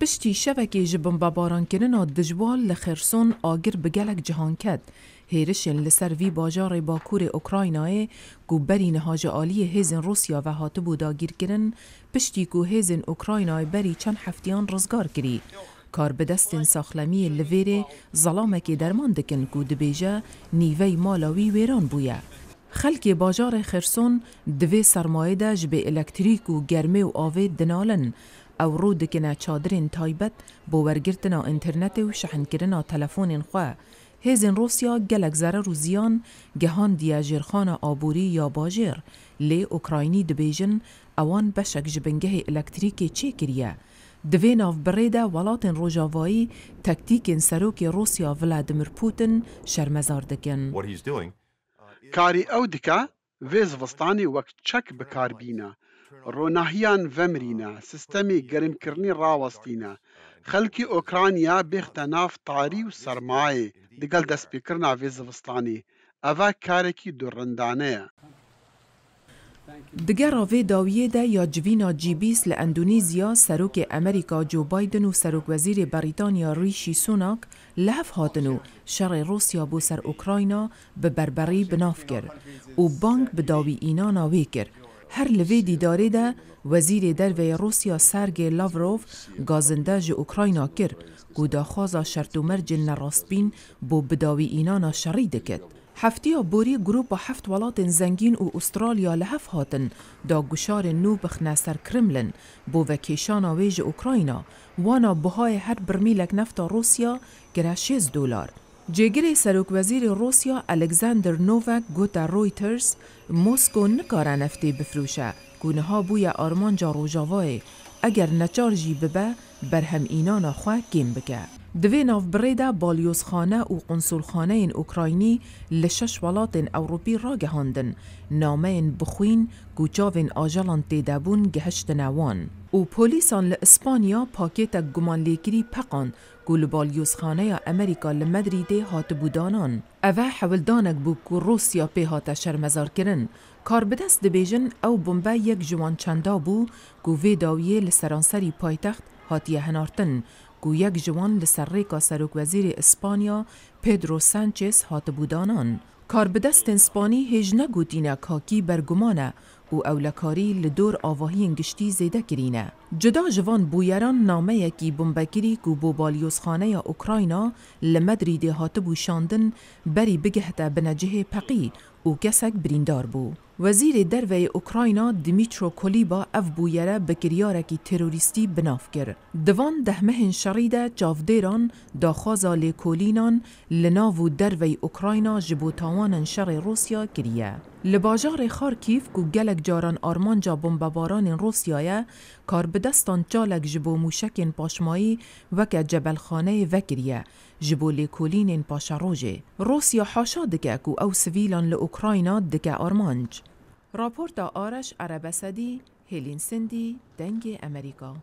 پشتی شەوەکێ ji bin babarankirinina dijwal li xerson agir bi gelek cihanket. Hêrişên li ser vî bajarê Bakurê Ukraynayê ku berî niha ji aliyê hêzên Rusya ve hatibû dagirkirin, piştî ku hêzên Ukraynayê berî çend heftiyan rizgar kirî. Kar bi destên saxlemiyê li vêrê zalamekê derman dikin ku dibêje nîvey mala wî wêran bûye. خەلکی باژارê خرسون divê sermayê de ji bê elektrîk û germê û avê dinalin ئەو ڕوو دەکەنا چادرێن تایبەت بۆ وەرگرتنا ئینتەرنێتی و شەحنکردنا تەلەفۆنین خوا هێزن ڕوسیا گەلک زەرە و زیان گەهان دیاژێرخانە ئابووری یا باژێر لێ ئۆکراینی دەبێژن ئەوان بەشێک ji بنگەهی ئەلەکتریکێ چێکریە. Divê navbirêde welatên rojavayî tektîkên serokê Rosya Vladimir Putin şermezar dikin. Karî ew dike vê zivistanê wek çek bikarbîne ڕۆناهیان ڤەمرینە سستەمی گەرمکردنی ڕاوەستینە خەڵکی ئۆکرانیا بێختە ناف تاری و سەرمایە دەگەل دەستپێکردنا وێ زەوستانی ئەڤ کارێکی دوڕندانەیە. دگە ڕاوێ داویێدا یاجینا جیبیس لە ئەندونیزیا سەرۆکی ئەمریکا جۆبایدن و سەرۆکوەزیری بەریتانیا ڕیشی سوناک لەف هاتن و شەڕی ڕوسیا بۆ سەر ئوکراینا بە بربەڕی بناف کرد و بانک بە داوی ئینانا وێ کرد هەر لەوێ دیدارێدا وەزیرێ دەروێ رووسیا سەرگێ لاڤۆڤ گازندە ji ئوکراینا کرد گوداخوازا شەرتومەرجن لە ڕاستبین بۆ بداوی ئینانا شەڕی دەکرد. هەفتیا بۆری گرروپە هەفت وڵاتن زەنگین و ئوسترالیا لە هەف هاتن دا گوشارن نو بخنە سەر کرملن بۆ وەکێشانە وێژە ئوکراینا وانە بەهای هەر برمیلک نەفتە رووسیا گرە 6 دلار. روسیا الکساندر نوک ئەلکساندر رویترز موسکو ڕۆیترس مۆسکۆ بفروشه ها ها بوی آرمان ئارمانجا اگر اگر نچارجی ببه برهم اینان خوا گیم بگه. دوێ بالیوز خانه و اوکراینی ئوکراینی شش ولات وڵاتێن ئەوروپی ڕاگەهاندن نامەیەن بخوین این ئاژەڵان تێدابوون گهشت نوان. و پۆلیسان پقان گل بالیوز خانه یا امریکا بالیۆزخانەیە ئەمریکا لە بودانان. اوه ئەوە بود که روسیا ڕوسیا پێ مزار شەرمەزارکردن کار بدست دبیجن، او بمبە یک ژوان چەندا بوو گوێ داویە لە پایتخت پایتەخت هنارتن. و یەک جوان لەسەر ڕێکا سەرۆکوەزیری ئیسپانیا پێدرۆ سانچس هاتبوودانان. کاربدەستن سپانی هێژ نەگوتینە کاکی بەرگومانە و ئەولەکاری لە دۆر ئاواهیین گشتی زێدەکرینە. جدا ژوان بویەران نامەیەکی بمبەکریک و بۆ بالیۆسخانەیە ئوکراینا لە مەدری دێهاتە بوو شاندن بەری بگەهتە بنەجهێ پەقی و کەسێک بریندار بوو. وەزیری دەرەی ئوکراینا دیمیترۆ کۆلیبا ئەف بوویەرە بە گریارێکی تەرۆریستی بنافکرد. دەوان دەهمەهێن شەڕیدا جاافدێران داخوازا لێکۆلینان لە ناو و دەرەی ئوکراینا ji بۆ تاوانن شەڕی ڕوسیا گریە. لە باژارێ خارکیف و gelek caran armanca bombebaranên Rosyayê karbidestan çalek ji bo mûşekên paşmayî weke cebelxaneyê vekiriye ji bo lêkolînên paşarojê. Rosya haşa dike ku ew sivilan li Ukrayna dike armanc. آرش عربسدی، هلین سندی، دنگ امریکا